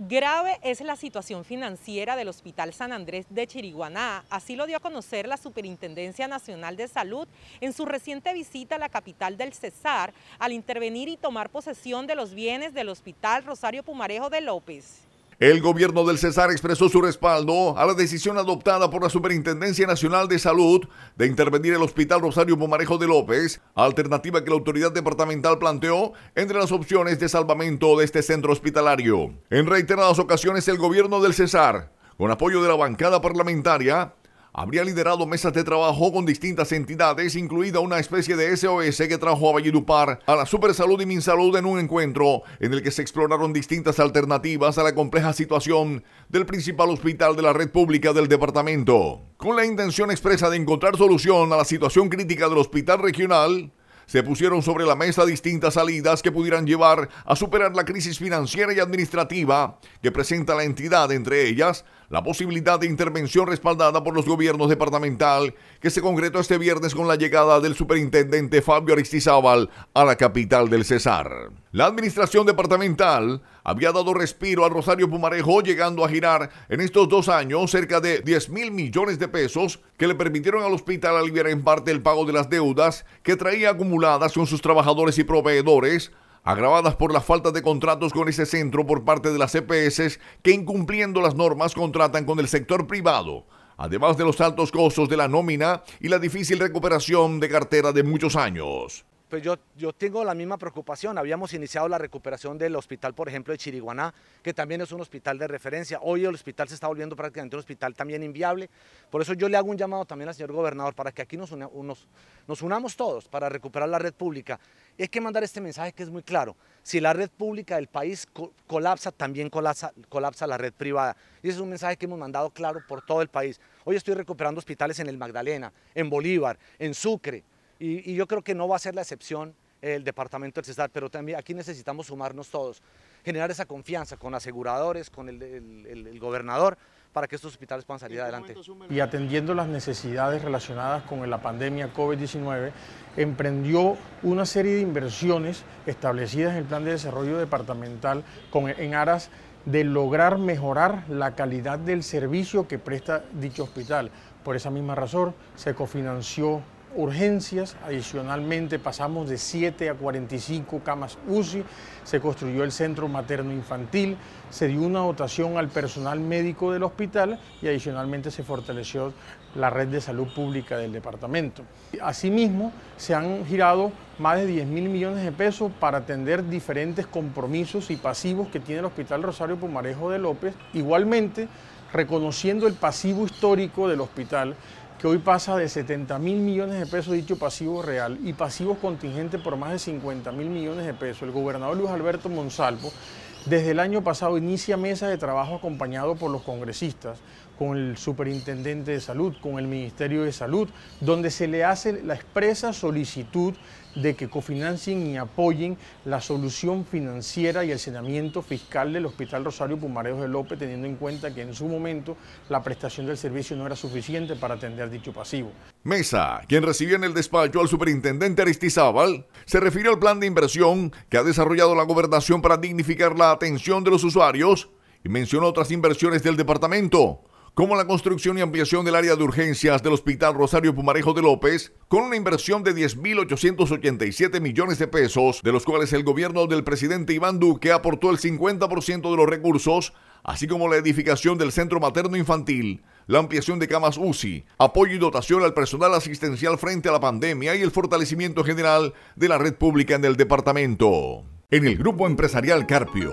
Grave es la situación financiera del Hospital San Andrés de Chiriguaná, así lo dio a conocer la Superintendencia Nacional de Salud en su reciente visita a la capital del Cesar al intervenir y tomar posesión de los bienes del Hospital Rosario Pumarejo de López. El gobierno del Cesar expresó su respaldo a la decisión adoptada por la Superintendencia Nacional de Salud de intervenir el Hospital Rosario Pomarejo de López, alternativa que la autoridad departamental planteó entre las opciones de salvamento de este centro hospitalario. En reiteradas ocasiones, el gobierno del Cesar, con apoyo de la bancada parlamentaria, habría liderado mesas de trabajo con distintas entidades, incluida una especie de SOS que trajo a Valledupar a la Supersalud y Minsalud en un encuentro en el que se exploraron distintas alternativas a la compleja situación del principal hospital de la red pública del departamento. Con la intención expresa de encontrar solución a la situación crítica del hospital regional, se pusieron sobre la mesa distintas salidas que pudieran llevar a superar la crisis financiera y administrativa que presenta la entidad, entre ellas la posibilidad de intervención respaldada por los gobiernos departamental que se concretó este viernes con la llegada del superintendente Fabio Aristizábal a la capital del Cesar. La administración departamental había dado respiro a Rosario Pumarejo llegando a girar en estos dos años cerca de 10 mil millones de pesos que le permitieron al hospital aliviar en parte el pago de las deudas que traía acumuladas con sus trabajadores y proveedores agravadas por la falta de contratos con ese centro por parte de las CPS, e que incumpliendo las normas contratan con el sector privado, además de los altos costos de la nómina y la difícil recuperación de cartera de muchos años pues yo, yo tengo la misma preocupación. Habíamos iniciado la recuperación del hospital, por ejemplo, de Chiriguaná, que también es un hospital de referencia. Hoy el hospital se está volviendo prácticamente un hospital también inviable. Por eso yo le hago un llamado también al señor gobernador para que aquí nos, unamos todos para recuperar la red pública. Y hay que mandar este mensaje que es muy claro. Si la red pública del país colapsa, también colapsa, colapsa la red privada. Y ese es un mensaje que hemos mandado claro por todo el país. Hoy estoy recuperando hospitales en el Magdalena, en Bolívar, en Sucre, y, yo creo que no va a ser la excepción el departamento del CESAR, pero también aquí necesitamos sumarnos todos, generar esa confianza con aseguradores, con el, gobernador, para que estos hospitales puedan salir adelante. Y atendiendo las necesidades relacionadas con la pandemia COVID-19, emprendió una serie de inversiones establecidas en el Plan de Desarrollo Departamental con, en aras de lograr mejorar la calidad del servicio que presta dicho hospital. Por esa misma razón, se cofinanció urgencias, adicionalmente pasamos de 7 a 45 camas UCI, se construyó el centro materno infantil, se dio una dotación al personal médico del hospital y adicionalmente se fortaleció la red de salud pública del departamento. Asimismo, se han girado más de 10 mil millones de pesos para atender diferentes compromisos y pasivos que tiene el Hospital Rosario Pumarejo de López. Igualmente, reconociendo el pasivo histórico del hospital, que hoy pasa de 70 mil millones de pesos dicho pasivo real y pasivos contingentes por más de 50 mil millones de pesos. El gobernador Luis Alberto Monsalvo desde el año pasado inicia mesa de trabajo acompañado por los congresistas, con el superintendente de salud, con el Ministerio de Salud, donde se le hace la expresa solicitud de que cofinancien y apoyen la solución financiera y el saneamiento fiscal del Hospital Rosario Pumarejo de López, teniendo en cuenta que en su momento la prestación del servicio no era suficiente para atender dicho pasivo. Mesa, quien recibió en el despacho al superintendente Aristizábal, se refirió al plan de inversión que ha desarrollado la gobernación para dignificar la atención de los usuarios y mencionó otras inversiones del departamento como la construcción y ampliación del área de urgencias del Hospital Rosario Pumarejo de López, con una inversión de 10.887 millones de pesos, de los cuales el gobierno del presidente Iván Duque aportó el 50% de los recursos, así como la edificación del Centro Materno Infantil, la ampliación de camas UCI, apoyo y dotación al personal asistencial frente a la pandemia y el fortalecimiento general de la red pública en el departamento. En el Grupo Empresarial Carpio